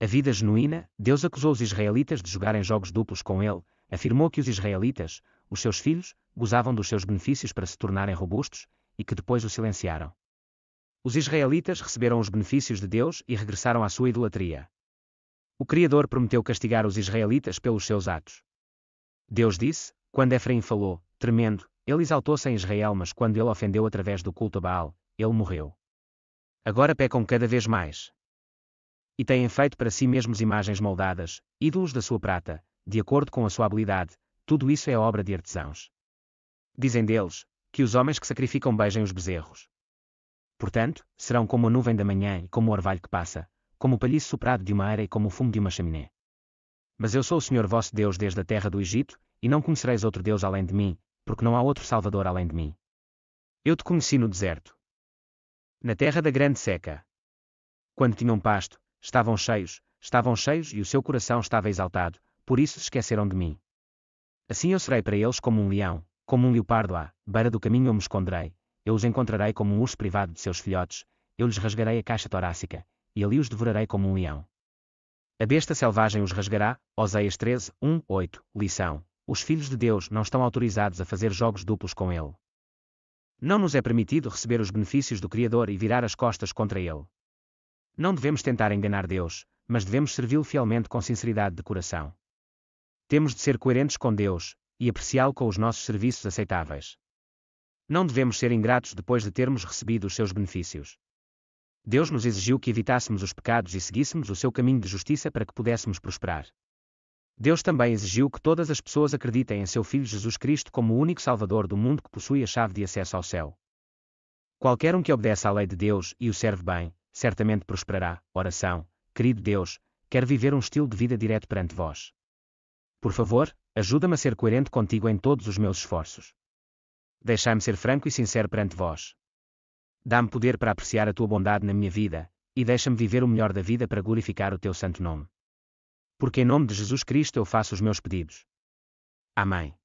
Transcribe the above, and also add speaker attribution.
Speaker 1: A vida genuína, Deus acusou os israelitas de jogarem jogos duplos com ele, afirmou que os israelitas, os seus filhos, gozavam dos seus benefícios para se tornarem robustos, e que depois o silenciaram. Os israelitas receberam os benefícios de Deus e regressaram à sua idolatria. O Criador prometeu castigar os israelitas pelos seus atos. Deus disse, quando Efraim falou, tremendo, ele exaltou-se em Israel, mas quando ele ofendeu através do culto a Baal, ele morreu. Agora pecam cada vez mais e têm feito para si mesmos imagens moldadas, ídolos da sua prata, de acordo com a sua habilidade, tudo isso é obra de artesãos. Dizem deles, que os homens que sacrificam beijem os bezerros. Portanto, serão como a nuvem da manhã e como o orvalho que passa, como o palhiço soprado de uma areia e como o fumo de uma chaminé. Mas eu sou o Senhor vosso Deus desde a terra do Egito, e não conhecereis outro Deus além de mim, porque não há outro Salvador além de mim. Eu te conheci no deserto. Na terra da grande seca. Quando tinham pasto, Estavam cheios, estavam cheios e o seu coração estava exaltado, por isso se esqueceram de mim. Assim eu serei para eles como um leão, como um leopardo à beira do caminho eu me esconderei, eu os encontrarei como um urso privado de seus filhotes, eu lhes rasgarei a caixa torácica, e ali os devorarei como um leão. A besta selvagem os rasgará, Oséias 13, 1, 8, lição, os filhos de Deus não estão autorizados a fazer jogos duplos com ele. Não nos é permitido receber os benefícios do Criador e virar as costas contra ele. Não devemos tentar enganar Deus, mas devemos servi-lo fielmente com sinceridade de coração. Temos de ser coerentes com Deus e apreciá-lo com os nossos serviços aceitáveis. Não devemos ser ingratos depois de termos recebido os seus benefícios. Deus nos exigiu que evitássemos os pecados e seguíssemos o seu caminho de justiça para que pudéssemos prosperar. Deus também exigiu que todas as pessoas acreditem em seu Filho Jesus Cristo como o único Salvador do mundo que possui a chave de acesso ao céu. Qualquer um que obedece à lei de Deus e o serve bem, certamente prosperará. Oração, querido Deus, quero viver um estilo de vida direto perante vós. Por favor, ajuda-me a ser coerente contigo em todos os meus esforços. Deixai-me ser franco e sincero perante vós. Dá-me poder para apreciar a tua bondade na minha vida, e deixa-me viver o melhor da vida para glorificar o teu santo nome. Porque em nome de Jesus Cristo eu faço os meus pedidos. Amém.